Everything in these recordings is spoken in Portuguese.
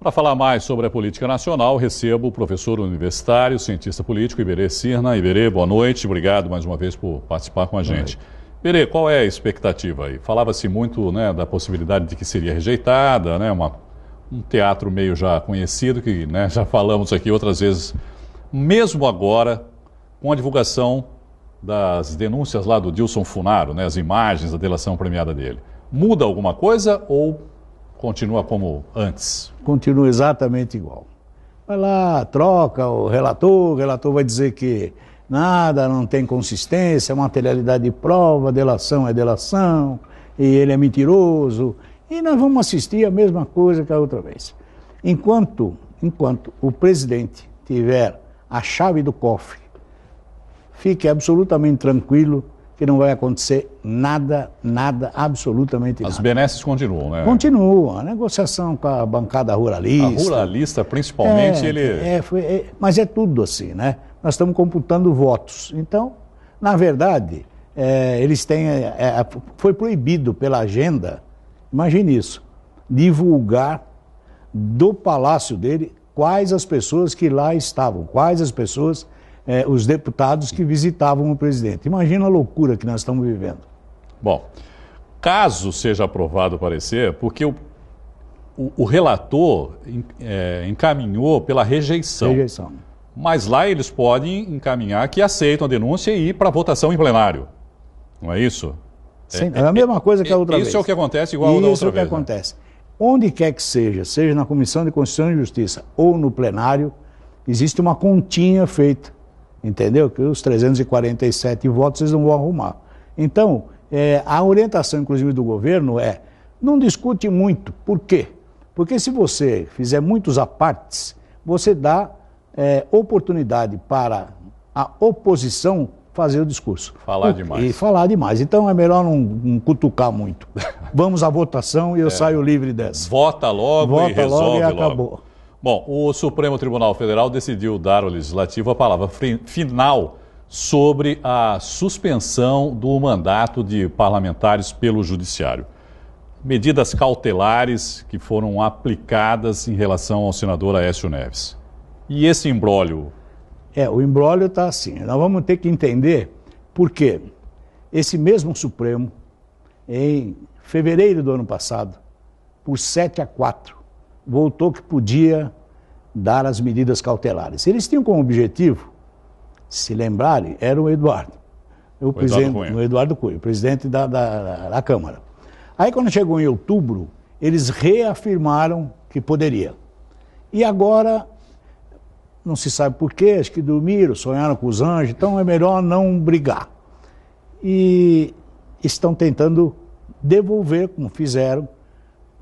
Para falar mais sobre a política nacional, recebo o professor universitário, cientista político Iberê Sirna. Iberê, boa noite. Obrigado mais uma vez por participar com a gente. Iberê, qual é a expectativa aí? Falava-se muito né, da possibilidade de que seria rejeitada, né, uma, um teatro meio já conhecido, que né, já falamos aqui outras vezes. Mesmo agora, com a divulgação das denúncias lá do Dilson Funaro, né, as imagens da delação premiada dele, muda alguma coisa ou Continua como antes? Continua exatamente igual. Vai lá, troca o relator, o relator vai dizer que nada, não tem consistência, é materialidade de prova, delação é delação, e ele é mentiroso. E nós vamos assistir a mesma coisa que a outra vez. Enquanto, enquanto o presidente tiver a chave do cofre, fique absolutamente tranquilo que não vai acontecer nada, nada, absolutamente nada. As benesses continuam, né? Continua. A negociação com a bancada ruralista. A ruralista, principalmente, é, ele. É, foi, é, mas é tudo assim, né? Nós estamos computando votos. Então, na verdade, é, eles têm. É, é, foi proibido pela agenda, imagine isso, divulgar do palácio dele quais as pessoas que lá estavam, quais as pessoas é, os deputados que visitavam o presidente. Imagina a loucura que nós estamos vivendo. Bom, caso seja aprovado o parecer, porque o, o, o relator é, encaminhou pela rejeição. Rejeição. Mas lá eles podem encaminhar que aceitam a denúncia e ir para votação em plenário. Não é isso? Sim, é, é, a é, mesma coisa que a é, outra isso vez. Isso é o que acontece igual isso a da outra vez. Isso é o que vez, né? acontece. Né? Onde quer que seja, seja na Comissão de Constituição e Justiça ou no plenário, existe uma continha feita Entendeu? Que os 347 votos vocês não vão arrumar. Então, é, a orientação, inclusive, do governo é não discute muito. Por quê? Porque se você fizer muitos apartes, você dá é, oportunidade para a oposição fazer o discurso. Falar demais. E falar demais. Então é melhor não, não cutucar muito. Vamos à votação e eu é. saio livre dessa. Vota logo Vota e resolve logo. E acabou. Logo. Bom, o Supremo Tribunal Federal decidiu dar ao Legislativo a palavra final sobre a suspensão do mandato de parlamentares pelo Judiciário. Medidas cautelares que foram aplicadas em relação ao senador Aécio Neves. E esse imbróglio? É, o imbróglio está assim. Nós vamos ter que entender por quê. Esse mesmo Supremo, em fevereiro do ano passado, por 7 a 4, voltou que podia dar as medidas cautelares. Eles tinham como objetivo, se lembrarem, era o Eduardo. O, o presidente, Eduardo Cunha. O Eduardo Cunha, o presidente da, da, da Câmara. Aí quando chegou em outubro, eles reafirmaram que poderia. E agora, não se sabe porquê, acho que dormiram, sonharam com os anjos, então é melhor não brigar. E estão tentando devolver, como fizeram,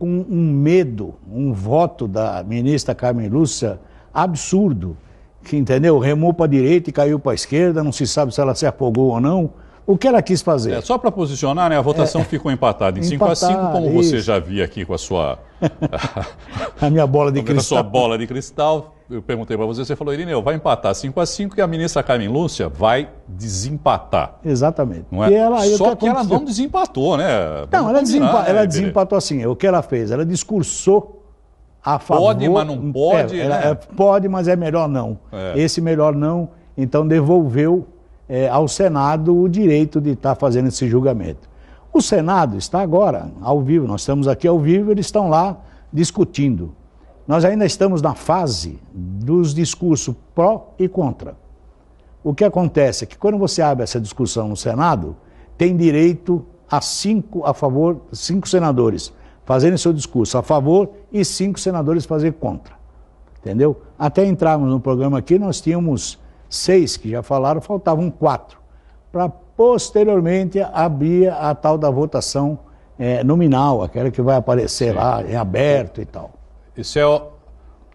um, um medo, um voto da ministra Carmen Lúcia absurdo, que entendeu? Remou para a direita e caiu para a esquerda, não se sabe se ela se apogou ou não. O que ela quis fazer? É, só para posicionar, né, a votação é, ficou empatada em 5 a 5, como isso. você já via aqui com a sua a minha bola de cristal. A sua bola de cristal. Eu perguntei para você, você falou, Irineu, vai empatar 5 a 5 e a ministra Carmen Lúcia vai desempatar. Exatamente. Não é? Ela, Só que, ela não desempatou, né? Não, não ela, desempa né, desempatou assim. É o que ela fez? Ela discursou a favor. Pode, mas não pode. É, né? é, pode, mas é melhor não. É. Esse melhor não, então devolveu é, ao Senado o direito de estar tá fazendo esse julgamento. O Senado está agora ao vivo, nós estamos aqui ao vivo, eles estão lá discutindo. Nós ainda estamos na fase dos discursos pró e contra. O que acontece é que quando você abre essa discussão no Senado, tem direito a cinco a favor, cinco senadores fazerem seu discurso a favor e cinco senadores fazer contra. Entendeu? Até entrarmos no programa aqui, nós tínhamos seis que já falaram, faltavam quatro para Posteriormente, havia a tal da votação é, nominal, aquela que vai aparecer Sim. lá em aberto e tal. Isso é o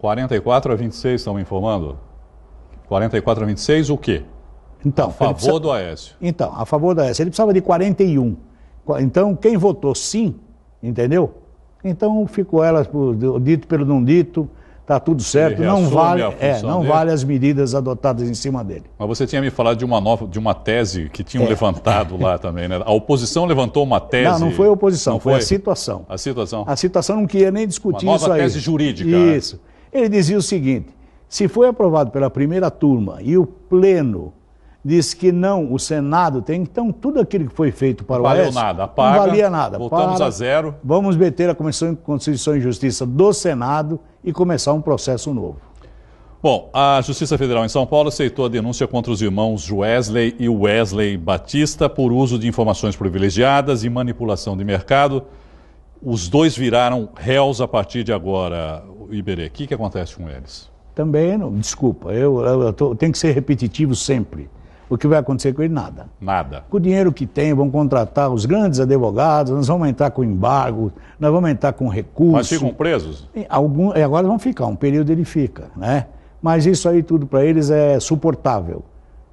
44 a 26, estão me informando? 44 a 26, o quê? Então, a favor precisa... do Aécio. Então, a favor do Aécio. Ele precisava de 41. Então, quem votou sim, entendeu? Então ficou ela dito pelo não dito, está tudo certo, não vale, é, não vale as medidas adotadas em cima dele. Mas você tinha me falado de uma nova, de uma tese que tinham é. levantado lá também, né? A oposição levantou uma tese. Não, não foi a oposição, foi, foi, a situação. A situação. A situação não queria nem discutir uma nova isso aí. tese jurídica. Né? Isso. Ele dizia o seguinte: se foi aprovado pela primeira turma e o pleno diz que não, o Senado tem, então tudo aquilo que foi feito para o valeu Valeu nada, apaga, não valia nada. Voltamos para, a zero. Vamos meter a Comissão de Constituição e Justiça do Senado e começar um processo novo. Bom, a Justiça Federal em São Paulo aceitou a denúncia contra os irmãos Wesley e Wesley Batista por uso de informações privilegiadas e manipulação de mercado. Os dois viraram réus a partir de agora. Iberê, o que, que acontece com eles? Também, não, desculpa, eu, eu, eu, tô, eu tenho que ser repetitivo sempre. O que vai acontecer com ele? Nada. Nada. Com o dinheiro que tem, vão contratar os grandes advogados, nós vamos entrar com embargo, nós vamos entrar com recursos. Mas ficam presos? Algum, agora vão ficar, um período ele fica, né? Mas isso aí tudo para eles é suportável,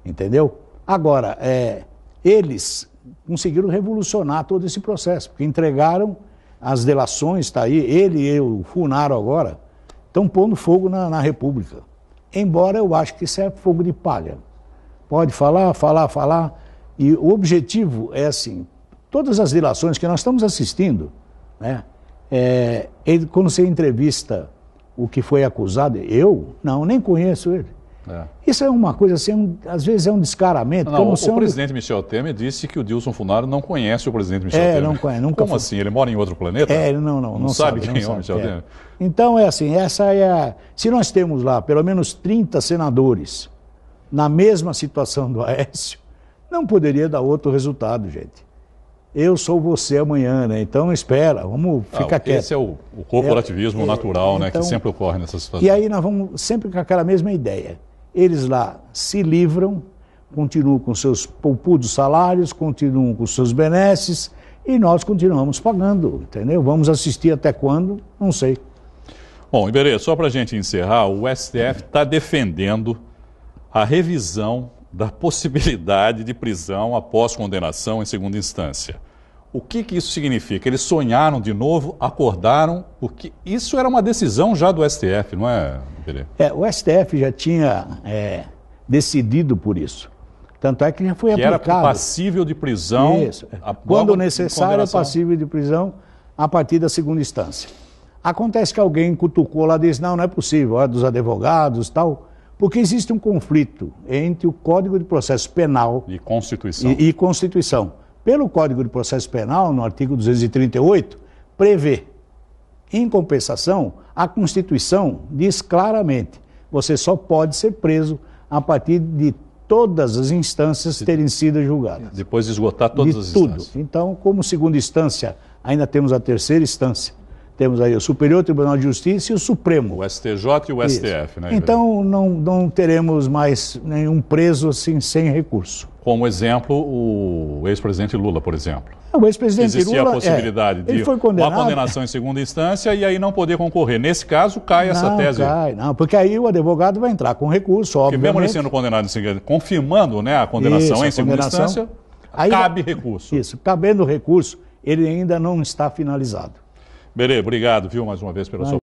entendeu? Agora, é, eles conseguiram revolucionar todo esse processo, porque entregaram as delações, está aí, ele e o Funaro agora, estão pondo fogo na, na República. Embora eu acho que isso é fogo de palha pode falar, falar, falar. E o objetivo é assim: todas as relações que nós estamos assistindo, né? É, ele, é, quando você entrevista o que foi acusado, eu não, nem conheço ele. É. Isso é uma coisa assim, é um, às vezes é um descaramento. Não, o, o é presidente Michel Temer disse que o Dilson Funaro não conhece o presidente Michel é, Temer. Não conhece, nunca Como foi. assim? Ele mora em outro planeta? É, ele não, não, não, não sabe, sabe quem não é o Michel é. Temer. Então é assim, essa é a, se nós temos lá pelo menos 30 senadores na mesma situação do Aécio, não poderia dar outro resultado, gente. Eu sou você amanhã, né? Então espera, vamos ah, ficar ah, quieto. Esse é o, o corporativismo é, é natural, é, né? que então, sempre ocorre nessas situações. E aí nós vamos sempre com aquela mesma ideia. Eles lá se livram, continuam com seus poupudos salários, continuam com seus benesses e nós continuamos pagando, entendeu? Vamos assistir até quando? Não sei. Bom, Iberê, só para a gente encerrar, o STF está defendendo a revisão da possibilidade de prisão após condenação em segunda instância. O que, que isso significa? Eles sonharam de novo, acordaram, porque isso era uma decisão já do STF, não é, Pereira? É, o STF já tinha é, decidido por isso. Tanto é que já foi que aplicado. Era passível de prisão. Isso. Quando necessário, passível de prisão a partir da segunda instância. Acontece que alguém cutucou lá e disse: não, não é possível, é dos advogados tal. Porque existe um conflito entre o Código de Processo Penal e Constituição. E, e Constituição. Pelo Código de Processo Penal, no artigo 238, prevê, em compensação, a Constituição diz claramente: você só pode ser preso a partir de todas as instâncias terem sido julgadas. Depois de esgotar todas de as tudo. instâncias. Então, como segunda instância, ainda temos a terceira instância. Temos aí o Superior Tribunal de Justiça e o Supremo. O STJ e o Isso. STF, né? Então não, não teremos mais nenhum preso assim sem recurso. Como exemplo, o ex-presidente Lula, por exemplo. É, o ex-presidente Lula. a é, possibilidade é, de uma condenação em segunda instância e aí não poder concorrer. Nesse caso, cai não, essa tese. Cai, não, porque aí o advogado vai entrar com recurso, óbvio. Porque mesmo ele sendo condenado em segunda confirmando né, a condenação Isso, em a segunda condenação, instância, aí, cabe recurso. Isso, cabendo recurso, ele ainda não está finalizado. Bele, obrigado, viu, mais uma vez pela Vai. sua